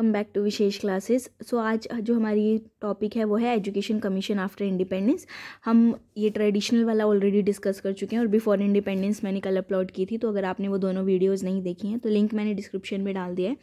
come back to Vishesh classes so आज जो हमारी टॉपिक है वो है एजुकेशन कमीशन आफ्टर इंडिपेंडेंस हम ये ट्रेडिशनल वाला ऑलरेडी डिस्कस कर चुके हैं और बिफोर इंडिपेंडेंस मैंने कल अपलोड की थी तो अगर आपने वो दोनों वीडियोज़ नहीं देखी हैं तो लिंक मैंने डिस्क्रिप्शन में डाल दिया है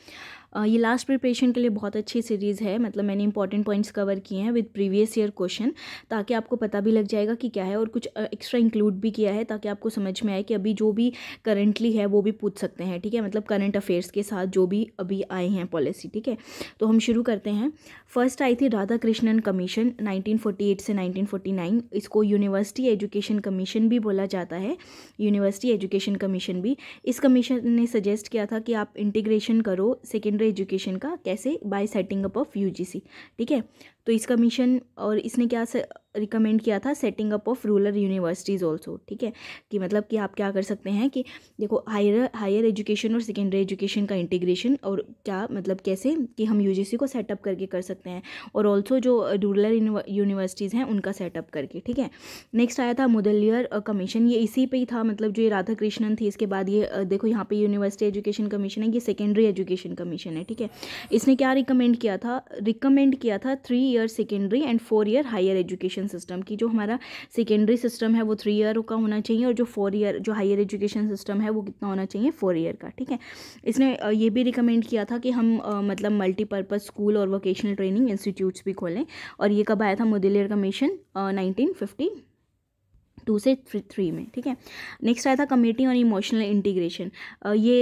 ये लास्ट प्रिपरेशन के लिए बहुत अच्छी सीरीज़ है मतलब मैंने इंपॉर्टेंट पॉइंट्स कवर किए हैं विद प्रीवियस ईयर क्वेश्चन ताकि आपको पता भी लग जाएगा कि क्या है और कुछ एक्स्ट्रा इंक्लूड भी किया है ताकि आपको समझ में आए कि अभी जो भी करंटली है वो भी पूछ सकते हैं ठीक है मतलब करंट अफेयर्स के साथ जो भी अभी आए हैं पॉलिसी ठीक है तो हम शुरू करते हैं फर्स्ट आई थी राधा कृष्णन कमीशन नाइनटीन से नाइनटीन इसको यूनिवर्सिटी एजुकेशन कमीशन भी बोला जाता है यूनिवर्सिटी एजुकेशन कमीशन भी इस कमीशन ने सजेस्ट किया था कि आप इंटीग्रेशन करो सेकेंड जनरल एजुकेशन का कैसे by setting up of U ठीक है तो इस कमीशन और इसने क्या रिकमेंड किया था setting up of rural universities also ठीक है कि मतलब कि आप क्या कर सकते हैं कि देखो हायर हायर एजुकेशन और सेकेंडरी एजुकेशन का इंटीग्रेशन और क्या मतलब कैसे कि हम यूजीसी को सेटअप करके कर सकते हैं और ऑल्सो जो रूरल यूनिवर्सिटीज़ हैं उनका सेटअप करके ठीक है नेक्स्ट आया था मुदलियर कमीशन ये इसी पर ही था मतलब जो ये राधा कृष्णन थी इसके बाद ये देखो यहाँ पर यूनिवर्सिटी एजुकेशन कमीशन है ये सेकेंडरी एजुकेशन कमीशन है ठीक है इसने क्या रिकमेंड किया था रिकमेंड किया था three year secondary and four year higher education system की जो हमारा सेकेंडरी सिस्टम है वो थ्री ईयर का होना चाहिए और जो फोर ईयर जो हायर एजुकेशन सिस्टम है वो कितना होना चाहिए फोर ईयर का ठीक है इसने ये भी रिकमेंड किया था कि हम मतलब मल्टीपर्पज़ स्कूल और वोकेशनल ट्रेनिंग इंस्टीट्यूट्स भी खोलें और ये कब आया था Mudaliar commission nineteen fifty two से थ्री में ठीक है नेक्स्ट आया था कमेटी ऑन इमोशनल इंटीग्रेशन ये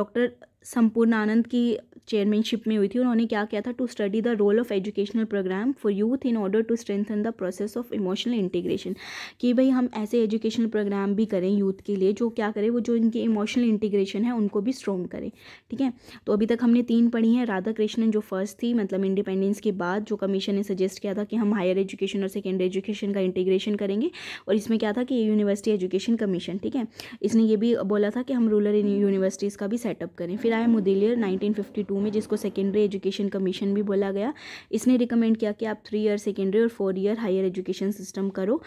डॉक्टर संपूर्ण आनंद की चेयरमैनशिप में हुई थी उन्होंने क्या किया था to study the role of educational program for youth in order to strengthen the process of emotional integration कि भाई हम ऐसे एजुकेशनल प्रोग्राम भी करें यूथ के लिए जो क्या करें वो जो इनकी इमोशनल इंटीग्रेशन है उनको भी स्ट्रॉन्ग करें ठीक है तो अभी तक हमने तीन पढ़ी हैं राधा कृष्णन जो फर्स्ट थी मतलब इंडिपेंडेंस के बाद जो कमीशन ने सजेस्ट किया था कि हम हायर एजुकेशन और सेकेंडरी एजुकेशन का इंटीग्रेशन करेंगे और इसमें क्या था कि यूनिवर्सिटी एजुकेशन कमीशन ठीक है इसने ये भी बोला था कि हम रूरल यूनिवर्सिटीज़ का भी सेटअप करें फिर आया मुदिलियर नाइनटीन टू में जिसको सेकेंडरी एजुकेशन कमीशन भी बोला गया इसने रिकमेंड किया कि आप थ्री ईयर सेकेंडरी और four year higher education system करो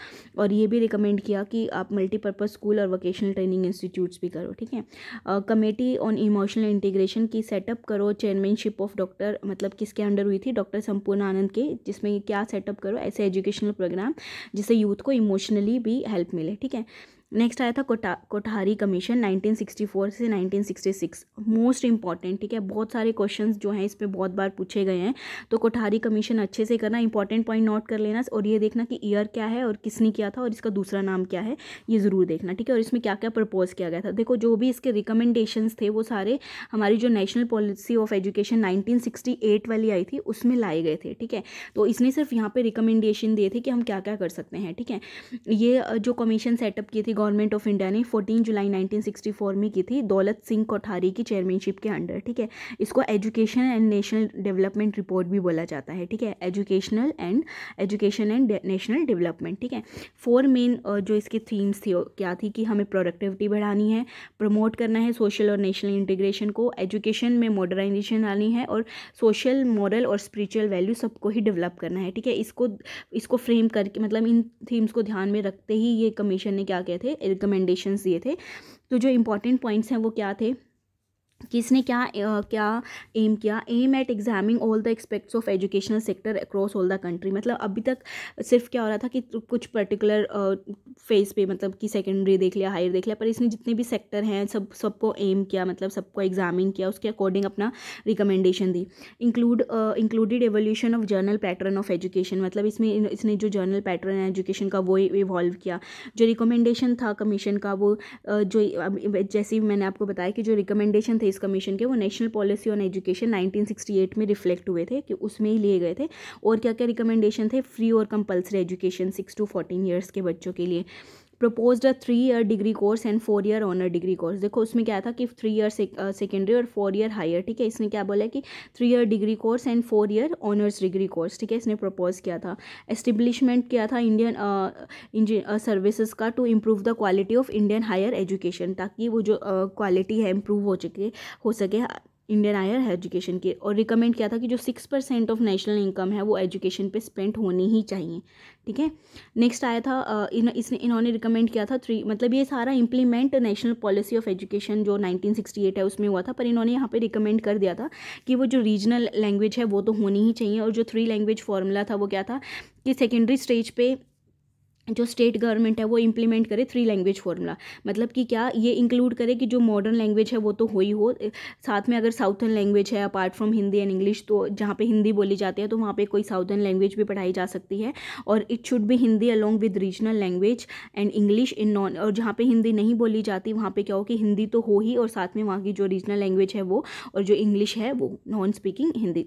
और ये भी रिकमेंड किया कि आप मल्टीपर्पज़ स्कूल और वोकेशनल ट्रेनिंग इंस्टीट्यूट्स भी करो ठीक है कमेटी ऑन इमोशनल इंटीग्रेशन की सेटअप करो चेयरमैनशिप ऑफ डॉक्टर मतलब किसके अंडर हुई थी डॉक्टर संपूर्ण आनंद के जिसमें क्या सेटअप करो ऐसे एजुकेशनल प्रोग्राम जिससे यूथ को इमोशनली भी हेल्प मिले ठीक है नेक्स्ट आया था कोटा कोठारी कमीशन 1964 से 1966 मोस्ट इंपॉर्टेंट ठीक है बहुत सारे क्वेश्चंस जो हैं इसमें बहुत बार पूछे गए हैं तो कोठारी कमीशन अच्छे से करना इंपॉर्टेंट पॉइंट नोट कर लेना और ये देखना कि ईयर क्या है और किसने किया था और इसका दूसरा नाम क्या है ये ज़रूर देखना ठीक है और इसमें क्या क्या प्रपोज किया गया था देखो जो भी इसके रिकमेंडेशन थे वो सारे हमारी जो national policy of education nineteen वाली आई थी उसमें लाए गए थे ठीक है तो इसने सिर्फ यहाँ पर रिकमेंडेशन दिए थे कि हम क्या क्या कर सकते हैं ठीक है ये जो कमीशन सेटअप किए थे गवर्नमेंट ऑफ इंडिया ने 14 जुलाई 1964 में की थी दौलत सिंह कोठारी की चेयरमैनशिप के अंडर ठीक है इसको education and national development report भी बोला जाता है ठीक है educational and education and national development ठीक है फोर मेन जो इसकी थीम्स थी क्या थी कि हमें प्रोडक्टिविटी बढ़ानी है प्रमोट करना है सोशल और नेशनल इंटीग्रेशन को एजुकेशन में मॉडर्नाइजेशन आनी है और सोशल मॉरल और स्परिचुअल वैल्यू सबको ही डेवलप करना है ठीक है इसको इसको फ्रेम करके मतलब इन थीम्स को ध्यान में रखते ही ये कमीशन ने क्या कहे थे रिकमेंडेशन रिकमेंडेशंस दिए थे तो जो इम्पॉर्टेंट पॉइंट्स हैं वो क्या थे किसने क्या आ, क्या एम किया aim at examining all the aspects of educational sector across all the country मतलब अभी तक सिर्फ क्या हो रहा था कि कुछ पर्टिकुलर फेज पे मतलब कि सेकेंडरी देख लिया हायर देख लिया पर इसने जितने भी सेक्टर हैं सब सबको एम किया मतलब सबको एग्जामिंग किया उसके अकॉर्डिंग अपना रिकमेंडेशन दी include included evolution of general pattern of education मतलब इसमें इसने जो जर्नल पैटर्न है एजुकेशन का वो इवॉल्व किया जो रिकमेंडेशन था कमीशन का वो uh, जो जैसे मैंने आपको बताया कि जो रिकमेंडेशन थे फेस कमीशन के वो नेशनल पॉलिसी ऑन एजुकेशन 1968 में रिफ्लेक्ट हुए थे कि उसमें ही लिए गए थे और क्या क्या रिकमेंडेशन थे फ्री और compulsory education six to fourteen years के बच्चों के लिए propose a three year degree course and four year honour degree course देखो उसमें क्या था कि थ्री ईयर सेकेंडरी और फोर ईयर हायर ठीक है इसने क्या बोला कि three year degree course and four year honours degree course ठीक है इसने प्रपोज किया था एस्टेब्लिशमेंट किया था इंडियन सर्विसेज uh, uh, का to improve the quality of Indian higher education ताकि वो जो क्वालिटी uh, है इम्प्रूव हो चुके हो सके इंडियन आयर है एजुकेशन के और रिकमेंड किया था कि जो six percent of national income है वो एजुकेशन पे स्पेंड होनी ही चाहिए ठीक है नेक्स्ट आया था इन, इसने इन्होंने रिकमेंड किया था थ्री मतलब ये सारा implement national policy of education जो 1968 है उसमें हुआ था पर इन्होंने यहाँ पे रिकमेंड कर दिया था कि वो जो रीजनल लैंग्वेज है वो तो होनी ही चाहिए और जो थ्री लैंग्वेज फार्मूला था वो क्या था कि सेकेंडरी स्टेज पर जो स्टेट गवर्नमेंट है वो इम्प्लीमेंट करे थ्री लैंग्वेज फॉर्मूला मतलब कि क्या ये इंक्लूड करे कि जो मॉडर्न लैंग्वेज है वो तो हो ही हो साथ में अगर साउथर्न लैंग्वेज है apart from Hindi and English तो जहाँ पे हिंदी बोली जाती है तो वहाँ पे कोई साउथर्न लैंग्वेज भी पढ़ाई जा सकती है और इट शुड भी Hindi along with regional language and English in non और जहाँ पर हिंदी नहीं बोली जाती वहाँ पर क्या हो कि हिंदी तो हो ही और साथ में वहाँ की जो रीजनल लैंग्वेज है वो और जो इंग्लिश है वो non speaking Hindi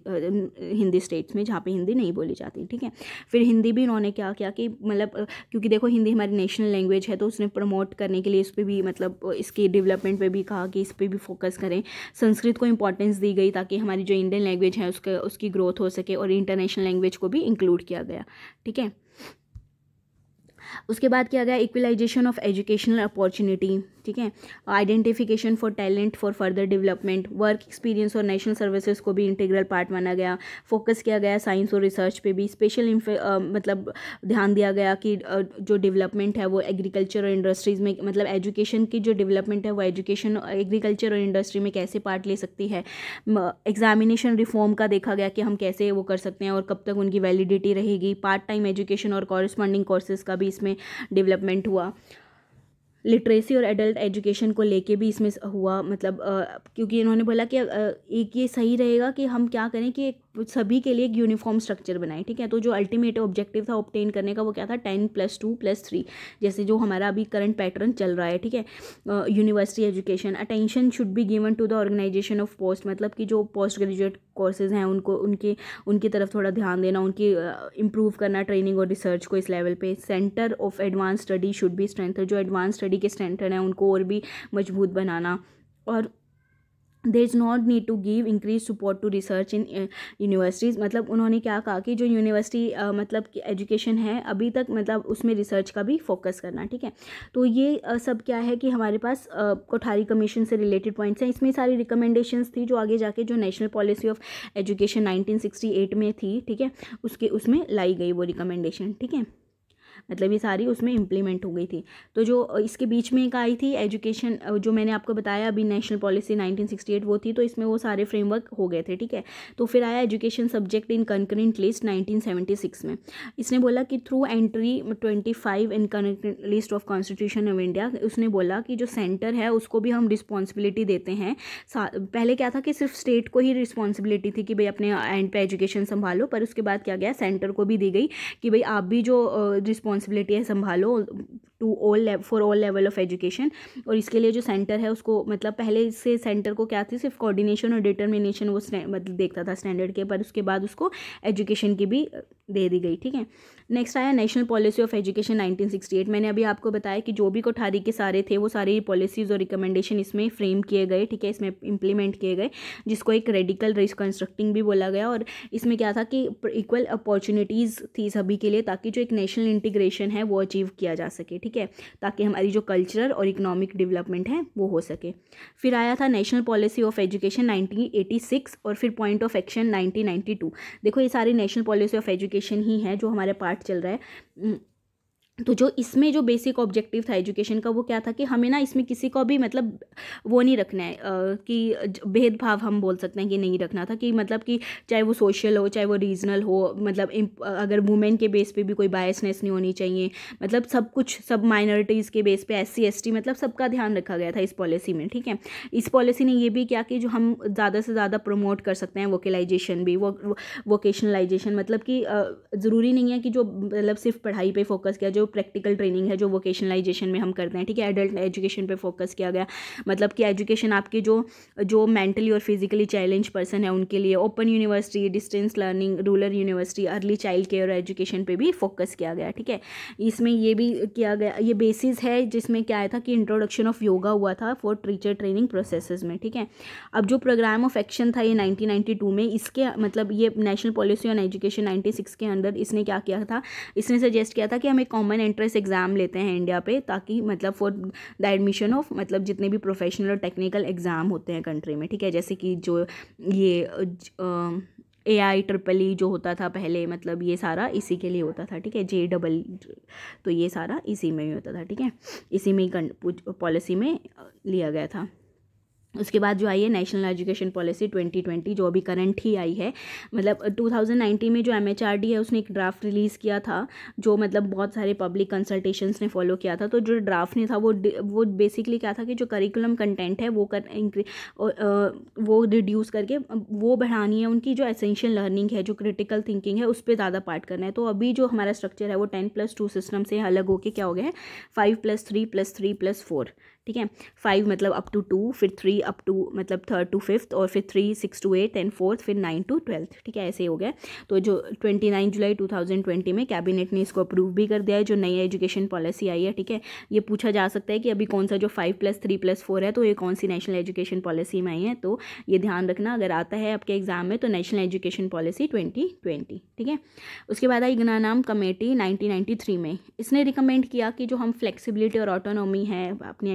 Hindi states में जहाँ पर हिंदी नहीं बोली जाती ठीक है फिर हिंदी भी इन्होंने क्या किया कि मतलब क्योंकि देखो हिंदी हमारी नेशनल लैंग्वेज है तो उसने प्रमोट करने के लिए इस पर भी मतलब इसके डेवलपमेंट पर भी कहा कि इस पर भी फोकस करें संस्कृत को इंपॉर्टेंस दी गई ताकि हमारी जो इंडियन लैंग्वेज है उसका उसकी ग्रोथ हो सके और इंटरनेशनल लैंग्वेज को भी इंक्लूड किया गया ठीक है उसके बाद किया गया इक्वलाइजेशन ऑफ एजुकेशनल अपॉर्चुनिटी ठीक है identification for talent for further development work experience और नेशनल सर्विसेज को भी इंटीग्रल पार्ट माना गया फोकस किया गया साइंस और रिसर्च पे भी स्पेशल मतलब ध्यान दिया गया कि जो डेवलपमेंट है वो एग्रीकल्चर और इंडस्ट्रीज़ में मतलब एजुकेशन की जो डेवलपमेंट है वो एजुकेशन एग्रीकल्चर और इंडस्ट्री में कैसे पार्ट ले सकती है एग्जामिनेशन रिफॉर्म का देखा गया कि हम कैसे वो कर सकते हैं और कब तक उनकी वैलिडिटी रहेगी पार्ट टाइम एजुकेशन और कॉरस्पॉन्डिंग कोर्सेज का भी इसमें इसमें डेवलपमेंट हुआ लिटरेसी और एडल्ट एजुकेशन को लेके भी इसमें हुआ मतलब आ, क्योंकि इन्होंने बोला कि आ, एक ये सही रहेगा कि हम क्या करें कि एक सभी के लिए एक यूनिफॉर्म स्ट्रक्चर बनाए ठीक है तो जो अल्टीमेट ऑब्जेक्टिव था ऑप्टेन करने का वो क्या था ten plus two plus three जैसे जो हमारा अभी करंट पैटर्न चल रहा है ठीक है university education attention should be given to the organisation of post मतलब कि जो पोस्ट ग्रेजुएट कोर्सेज हैं उनको उनके उनकी तरफ थोड़ा ध्यान देना उनकी इम्प्रूव uh, करना ट्रेनिंग और रिसर्च को इस लेवल पे centre of advance study should be strength जो एडवांस स्टडी के सेंटर हैं उनको और भी मजबूत बनाना और there is not need to give increase support to research in universities मतलब उन्होंने क्या कहा कि जो यूनिवर्सिटी uh, मतलब कि एजुकेशन है अभी तक मतलब उसमें रिसर्च का भी फोकस करना ठीक है तो ये uh, सब क्या है कि हमारे पास uh, कोठारी कमीशन से रिलेटेड पॉइंट्स हैं इसमें सारी रिकमेंडेशंस थी जो आगे जाके जो national policy of education eight में थी ठीक है उसके उसमें लाई गई वो रिकमेंडेशन ठीक है मतलब ये सारी उसमें इम्प्लीमेंट हो गई थी तो जो इसके बीच में एक आई थी एजुकेशन जो मैंने आपको बताया अभी नेशनल पॉलिसी 1968 वो थी तो इसमें वो सारे फ्रेमवर्क हो गए थे ठीक है तो फिर आया education subject in concurrent list 1976 में इसने बोला कि through entry 25 in concurrent list of constitution of India उसने बोला कि जो सेंटर है उसको भी हम रिस्पॉन्सिबिलिटी देते हैं पहले क्या था कि सिर्फ स्टेट को ही रिस्पॉन्सिबिलिटी थी कि भाई अपने एंड पे एजुकेशन संभालो पर उसके बाद क्या गया सेंटर को भी दी गई कि भाई आप भी जो रिस्पॉन्सिबिलिटी रिस्पॉन्सिबिलिटी है संभालो to all for all level of education और इसके लिए जो सेंटर है उसको मतलब पहले से सेंटर को क्या थी सिर्फ कोऑर्डिनेशन और डिटर्मिनेशन वो मतलब देखता था स्टैंडर्ड के पर उसके बाद उसको एजुकेशन की भी दे दी गई ठीक है नेक्स्ट आया नेशनल पॉलिसी ऑफ एजुकेशन 1968 मैंने अभी आपको बताया कि जो भी कोठारी के सारे थे वो सारी पॉलिसीज़ और रिकमेंडेशन इसमें फ्रेम किए गए ठीक है इसमें इम्प्लीमेंट किए गए जिसको एक रेडिकल रिकन्स्ट्रक्टिंग भी बोला गया और इसमें क्या था कि इक्वल अपॉर्चुनिटीज़ थी सभी के लिए ताकि जो एक नेशनल इंटीग्रेशन है वो अचीव किया जा सके ठीक ठीक है ताकि हमारी जो कल्चरल और इकोनॉमिक डेवलपमेंट है वो हो सके फिर आया था national policy of education nineteen और फिर पॉइंट ऑफ एक्शन नाइनटीन देखो ये सारी नेशनल पॉलिसी ऑफ एजुकेशन ही है जो हमारे पार्ट चल रहा है तो जो इसमें जो बेसिक ऑब्जेक्टिव था एजुकेशन का वो क्या था कि हमें ना इसमें किसी को भी मतलब वो नहीं रखना है कि भेदभाव हम बोल सकते हैं कि नहीं रखना था कि मतलब कि चाहे वो सोशल हो चाहे वो रीजनल हो मतलब अगर वुमेन के बेस पे भी कोई बायसनेस नहीं होनी चाहिए मतलब सब कुछ सब माइनॉरिटीज़ के बेस पे एस सी मतलब सबका ध्यान रखा गया था इस पॉलिसी में ठीक है इस पॉलिसी ने ये भी किया कि जो हम ज़्यादा से ज़्यादा प्रमोट कर सकते हैं वोकलाइजेशन भी वो वोकेशनलाइजेशन मतलब कि ज़रूरी नहीं है कि जो मतलब सिर्फ पढ़ाई पर फोकस किया जो प्रैक्टिकल ट्रेनिंग है जो वोकेशनलाइजेशन में हम करते हैं ठीक है एडल्ट एजुकेशन पर फोकस किया गया मतलब कि एजुकेशन आपके जो जो मेंटली और फिजिकली चैलेंज पर्सन है उनके लिए open university distance learning rural university early child care और एजुकेशन पर भी फोकस किया गया ठीक है इसमें ये भी किया गया ये बेसिस है जिसमें क्या आया था कि इंट्रोडक्शन ऑफ योगा हुआ था फॉर टीचर ट्रेनिंग प्रोसेस में ठीक है अब जो प्रोग्राम ऑफ एक्शन था ये 1992 में इसके मतलब ये नेशनल पॉलिसी ऑन एजुकेशन 96 के अंदर इसने क्या किया था इसने सजेस्ट किया था कि हमें कॉमन कॉमन एंट्रेंस एग्ज़ाम लेते हैं इंडिया पे ताकि मतलब फॉर द एडमिशन ऑफ मतलब जितने भी प्रोफेशनल और टेक्निकल एग्ज़ाम होते हैं कंट्री में ठीक है जैसे कि जो ये ए आई ट्रिपल ई जो होता था पहले मतलब ये सारा इसी के लिए होता था ठीक है जे डबल तो ये सारा इसी में ही होता था ठीक है इसी में ही पॉलिसी में लिया गया था उसके बाद जो आई है नेशनल एजुकेशन पॉलिसी 2020 जो अभी करंट ही आई है मतलब 2019 में जो एम है उसने एक ड्राफ्ट रिलीज़ किया था जो मतलब बहुत सारे पब्लिक कंसल्टेशंस ने फॉलो किया था तो जो ड्राफ्ट ने था वो वो बेसिकली क्या था कि जो करिकुलम कंटेंट है वो कर वो रिड्यूस करके वो बढ़ानी है उनकी जो एसेंशियल लर्निंग है जो क्रिटिकल थिंकिंग है उस पर ज़्यादा पार्ट करना है तो अभी जो हमारा स्ट्रक्चर है वो टेन प्लस टू सिस्टम से अलग होकर क्या हो गया है five plus three plus three plus four ठीक है फाइव मतलब अप टू टू फिर थ्री अप टू मतलब थर्ड टू फिफ्थ और फिर three six to eight and fourth फिर नाइन टू ट्वेल्थ ठीक है ऐसे हो गया तो जो twenty nine July two thousand twenty में कैबिनेट ने इसको अप्रूव भी कर दिया है जो नई एजुकेशन पॉलिसी आई है ठीक है ये पूछा जा सकता है कि अभी कौन सा जो five plus three plus four है तो ये कौन सी नेशनल एजुकेशन पॉलिसी में आई है तो ये ध्यान रखना अगर आता है आपके एग्जाम में तो national education policy twenty twenty ठीक है उसके बाद आई नाम कमेटी नाइनटीन नाइनटी थ्री में इसने रिकमेंड किया कि जो हम फ्लेक्सीबिलिटी और ऑटोनॉमी है अपनी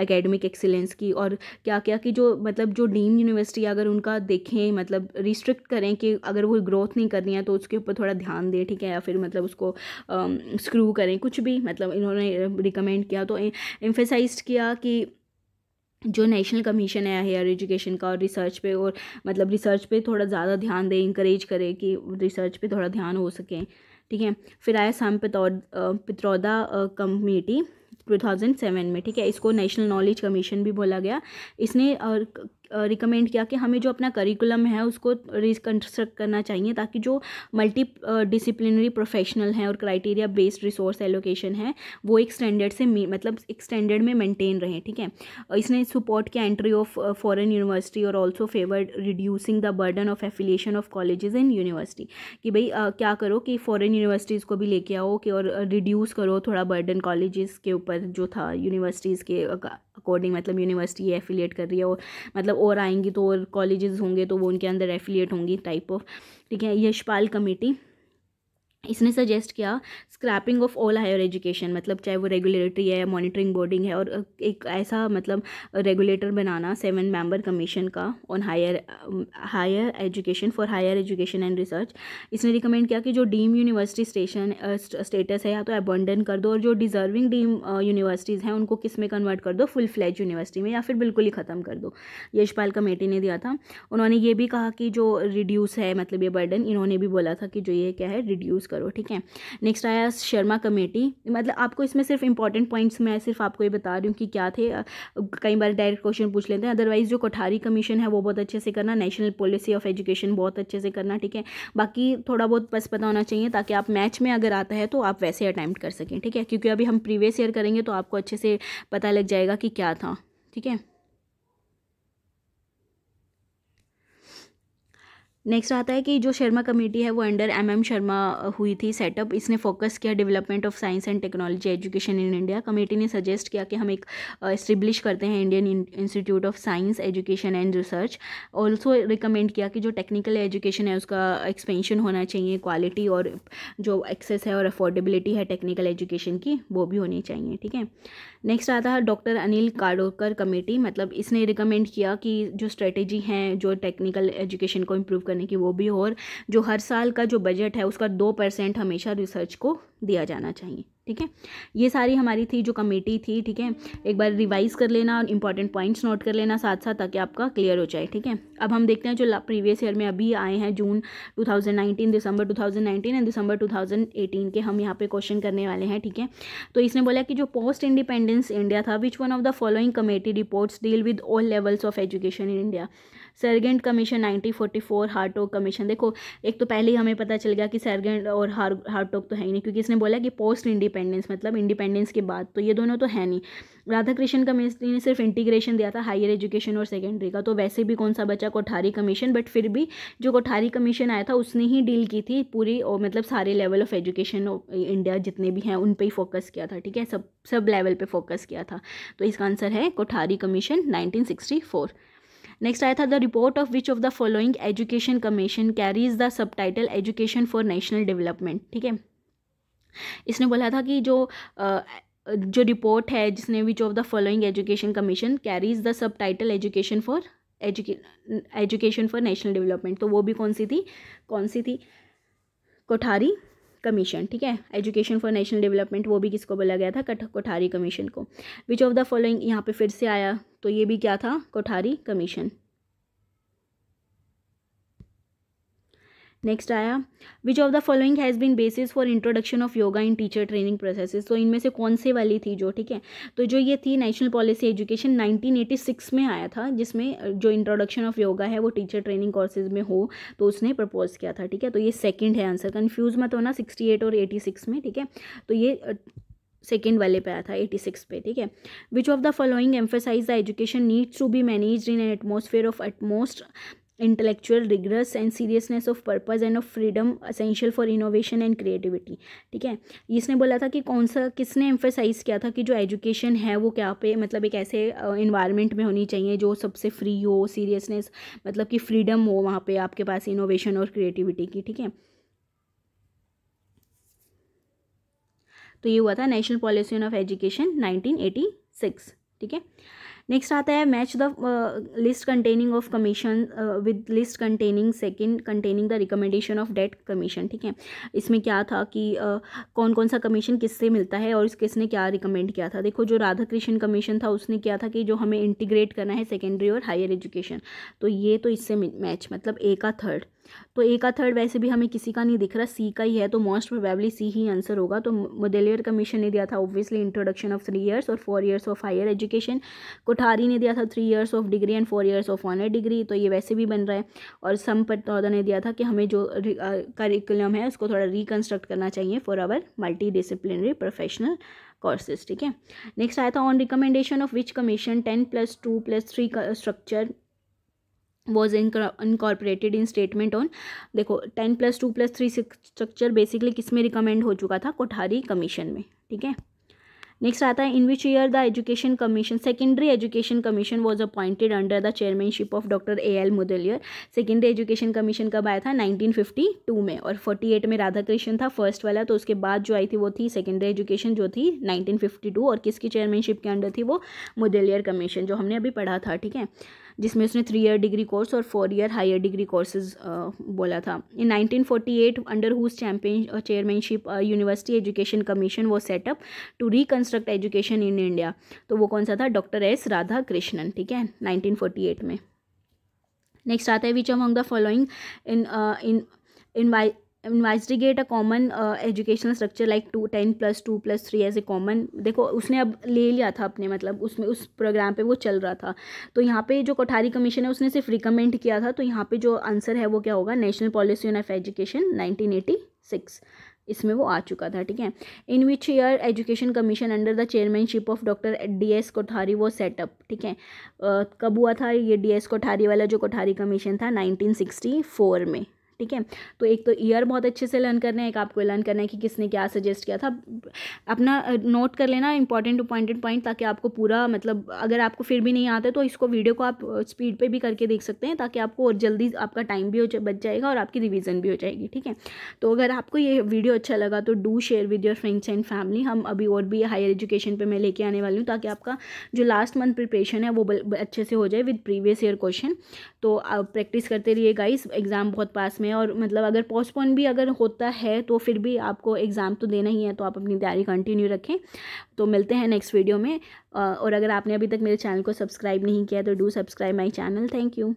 एकेडमिक एक्सीलेंस की और क्या क्या कि जो मतलब जो डीम यूनिवर्सिटी अगर उनका देखें मतलब रिस्ट्रिक्ट करें कि अगर वो ग्रोथ नहीं करनी है तो उसके ऊपर थोड़ा ध्यान दें ठीक है या फिर मतलब उसको स्क्रू करें कुछ भी मतलब इन्होंने रिकमेंड किया तो एम्फेसाइज किया कि जो नेशनल कमीशन है हायर एजुकेशन का और रिसर्च पे और मतलब रिसर्च पे थोड़ा ज़्यादा ध्यान दें इंकरेज करें कि रिसर्च पे थोड़ा ध्यान हो सके ठीक है फिर आया साम पित्रौदा कमेटी 2007 में ठीक है इसको नेशनल नॉलेज कमीशन भी बोला गया इसने और रिकमेंड किया कि हमें जो अपना करिकुलम है उसको रिकन्स्ट्रक्ट करना चाहिए ताकि जो मल्टी डिसिप्लिनरी प्रोफेशनल हैं और क्राइटेरिया बेस्ड रिसोर्स एलोकेशन है वो एक स्टैंडर्ड से मतलब एक स्टैंडर्ड में मेंटेन रहे ठीक है इसने सपोर्ट किया एंट्री ऑफ फॉरेन यूनिवर्सिटी और also favoured reducing the burden of affiliation of college in university कि भाई आ, क्या करो कि फ़ॉरन यूनिवर्सिटीज़ को भी लेके आओ कि और रिड्यूस करो थोड़ा बर्डन कॉलेज के ऊपर जो था यूनिवर्सिटीज़ के अकॉर्डिंग मतलब यूनिवर्सिटी एफिलिएट कर रही है और मतलब और आएंगी तो और कॉलेजेस होंगे तो वो उनके अंदर एफिलिएट होंगी टाइप ऑफ ठीक है यशपाल कमेटी इसने सजेस्ट किया scrapping of all higher education मतलब चाहे वो रेगुलेटरी है मॉनिटरिंग बोर्डिंग है और एक ऐसा मतलब रेगुलेटर बनाना सेवन मेंबर कमीशन का on higher higher education for higher education and research इसने रिकमेंड किया कि जो डीम यूनिवर्सिटी स्टेशन स्टेटस है या तो अबंडन कर दो और जो डिजर्विंग डीम यूनिवर्सिटीज़ हैं उनको किस में कन्वर्ट कर दो फुल फ्लैज यूनिवर्सिटी में या फिर बिल्कुल ही ख़त्म कर दो यशपाल कमेटी ने दिया था उन्होंने ये भी कहा कि जो रिड्यूस है मतलब ये बर्डन इन्होंने भी बोला था कि जो ये क्या है रिड्यूस यूज़ करो ठीक है नेक्स्ट आया शर्मा कमेटी मतलब आपको इसमें सिर्फ इंपॉर्टेंट पॉइंट्स मैं सिर्फ आपको ये बता रही हूँ कि क्या थे कई बार डायरेक्ट क्वेश्चन पूछ लेते हैं अदरवाइज़ जो कोठारी कमीशन है वो बहुत अच्छे से करना नेशनल पॉलिसी ऑफ एजुकेशन बहुत अच्छे से करना ठीक है बाकी थोड़ा बहुत बस पता होना चाहिए ताकि आप मैच में अगर आता है तो आप वैसे अटैम्प्ट कर सकें ठीक है क्योंकि अभी हम प्रीवियस ईयर करेंगे तो आपको अच्छे से पता लग जाएगा कि क्या था ठीक है नेक्स्ट आता है कि जो शर्मा कमेटी है वो अंडर एम एम शर्मा हुई थी सेटअप इसने फोकस किया development of science and technology education in India committee ने सजेस्ट किया कि हम एक इस्टिब्लिश करते हैं Indian institute of science education and research also recommend किया कि जो टेक्निकल एजुकेशन है उसका एक्सपेंशन होना चाहिए क्वालिटी और जो एक्सेस है और अफोर्डेबिलिटी है टेक्निकल एजुकेशन की वो भी होनी चाहिए ठीक है नेक्स्ट आता है डॉक्टर अनिल काड़ोकर कमेटी मतलब इसने रिकमेंड किया कि जो स्ट्रेटेजी हैं जो टेक्निकल एजुकेशन को इम्प्रूव करने की वो भी और जो हर साल का जो बजट है उसका दो परसेंट हमेशा रिसर्च को दिया जाना चाहिए ठीक है ये सारी हमारी थी जो कमेटी थी ठीक है एक बार रिवाइज कर लेना और इंपॉर्टेंट पॉइंट्स नोट कर लेना साथ साथ ताकि आपका क्लियर हो जाए ठीक है अब हम देखते हैं जो प्रीवियस ईयर में अभी आए हैं जून 2019 दिसंबर 2019 एंड दिसंबर 2018 के हम यहाँ पे क्वेश्चन करने वाले हैं ठीक है तो इसने बोला कि जो पोस्ट इंडिपेंडेंस इंडिया था which one of the following committee reports deal with all levels of education in India Sargent commission four Hartog commission देखो एक तो पहले ही हमें पता चल गया कि सरगेंट और हार हार्टोक तो है ही नहीं क्योंकि इसने बोला कि पोस्ट इंडिपेंडेंस मतलब इंडिपेंडेंस के बाद तो ये दोनों तो है नहीं राधा कृष्ण कमेटी ने सिर्फ इंटीग्रेशन दिया था हायर एजुकेशन और सेकेंडरी का तो वैसे भी कौन सा बचा कोठारी कमीशन बट फिर भी जो कोठारी कमीशन आया था उसने ही डील की थी पूरी और मतलब सारे लेवल ऑफ एजुकेशन इंडिया जितने भी हैं उन पर ही फोकस किया था ठीक है सब सब लेवल पे फोकस किया था तो इसका आंसर है कोठारी कमीशन नाइनटीन नेक्स्ट आया था the report of which of the following education commission carries the subtitle education for national development ठीक है इसने बोला था कि जो आ, जो रिपोर्ट है जिसने which of the following education commission carries the subtitle education for educa education for national development तो वो भी कौन सी थी कौन सी थी कोठारी कमीशन ठीक है एजुकेशन फॉर नेशनल डेवलपमेंट वो भी किसको बोला गया था कोठारी कमीशन को विच ऑफ द फॉलोइंग यहाँ पे फिर से आया तो ये भी क्या था कोठारी कमीशन नेक्स्ट आया which of the following has been basis for introduction of yoga in teacher training processes तो इनमें से कौन से वाली थी जो ठीक है तो जो ये थी नेशनल पॉलिसी एजुकेशन 1986 में आया था जिसमें जो इंट्रोडक्शन ऑफ योगा है वो टीचर ट्रेनिंग कोर्सेज में हो तो उसने प्रपोज किया था ठीक है तो ये सेकेंड है आंसर कन्फ्यूज मत होना सिक्सटी और एटी में ठीक है तो ये सेकेंड वाले पे आया था एटी सिक्स पे ठीक है which of the following emphasise the education needs to be manage in an atmosphere of utmost intellectual rigorous and seriousness of purpose and of freedom essential for innovation and creativity ठीक है इसने बोला था कि कौन सा किसने एम्फेसाइज़ किया था कि जो एजुकेशन है वो क्या पे मतलब एक ऐसे इन्वायरमेंट में होनी चाहिए जो सबसे फ्री हो सीरियसनेस मतलब कि फ्रीडम हो वहाँ पर आपके पास इनोवेशन और क्रिएटिविटी की ठीक है तो ये हुआ था national policy on of education nineteen eighty six ठीक है नेक्स्ट आता है match the list containing of commission with list containing second containing the recommendation of that commission ठीक है इसमें क्या था कि uh, कौन कौन सा कमीशन किससे मिलता है और इस किसने क्या रिकमेंड किया था देखो जो राधा कृष्ण कमीशन था उसने क्या था कि जो हमें इंटीग्रेट करना है सेकेंडरी और हायर एजुकेशन तो ये तो इससे मैच मतलब ए का थर्ड तो ए का थर्ड वैसे भी हमें किसी का नहीं दिख रहा सी का ही है तो मोस्ट प्रोबेबली सी ही आंसर होगा तो मुदेलियर कमीशन ने दिया था obviously introduction of three years और four years of higher education Kothari ने दिया था three years of degree and four years of honour degree तो ये वैसे भी बन रहा है और सम पटौदा ने दिया था कि हमें जो करिकुलम है उसको थोड़ा रिकन्स्ट्रक्ट करना चाहिए for our multi disciplinary professional courses ठीक है नेक्स्ट आया था on recommendation of which commission ten plus two plus three का structure was incorporated in statement on देखो ten plus two plus three structure basically किस में रिकमेंड हो चुका था कोठारी कमीशन में ठीक है नेक्स्ट आता है in which year the education commission secondary education commission was appointed under the chairmanship of doctor A L Mudaliar secondary education commission कब आया था नाइनटीन फिफ्टी टू में और एट में राधा कृष्ण था फर्स्ट वाला तो उसके बाद जो आई थी वो थी सेकेंडरी एजुकेशन जो थी नाइनटीन फिफ्टी टू और किसकी चेयरमैनशिप के अंडर थी वो मुदलियर कमीशन जो हमने अभी पढ़ा था ठीक है जिसमें उसने थ्री ईयर डिग्री कोर्स और four year higher degree courses बोला था in nineteen forty eight under whose champion chairmanship university education commission वो setup to reconstruct education in India तो वो कौन सा था डॉक्टर एस राधा कृष्णन ठीक है नाइनटीन फोर्टी एट में नेक्स्ट आता है which among the following in in why investigate a common educational structure like to ten plus two plus three as a common देखो उसने अब ले लिया था अपने मतलब उसमें उस प्रोग्राम पे वो चल रहा था तो यहाँ पे जो कोठारी कमीशन है उसने सिर्फ रिकमेंड किया था तो यहाँ पे जो आंसर है वो क्या होगा national policy on education nineteen eighty six इसमें वो आ चुका था ठीक है in which year education commission under the chairmanship of doctor D S Kothari वो सेटअप ठीक है कब हुआ था ये डी एस कोठारी वाला जो कोठारी कमीशन था नाइनटीन सिक्सटी फोर में ठीक है तो एक तो ईयर बहुत अच्छे से लर्न करना है एक आपको लर्न करना है कि किसने क्या सजेस्ट किया था अपना नोट कर लेना इंपॉर्टेंट अपॉइंटेड पॉइंट ताकि आपको पूरा मतलब अगर आपको फिर भी नहीं आता तो इसको वीडियो को आप स्पीड पर भी करके देख सकते हैं ताकि आपको और जल्दी आपका टाइम भी हो बच जाएगा और आपकी रिविज़न भी हो जाएगी ठीक है तो अगर आपको ये वीडियो अच्छा लगा तो do share with your friends and family हम अभी और भी हायर एजुकेशन पर मैं लेके आने वाली हूँ ताकि आपका जो लास्ट मंथ प्रिपरेशन है वो अच्छे से हो जाए विद प्रीवियस ईयर क्वेश्चन तो आप प्रैक्टिस करते रहिए गाइस एग्ज़ाम बहुत पास में में और मतलब अगर पोस्टपोन भी अगर होता है तो फिर भी आपको एग्ज़ाम तो देना ही है तो आप अपनी तैयारी कंटिन्यू रखें तो मिलते हैं नेक्स्ट वीडियो में और अगर आपने अभी तक मेरे चैनल को सब्सक्राइब नहीं किया तो do subscribe my channel thank you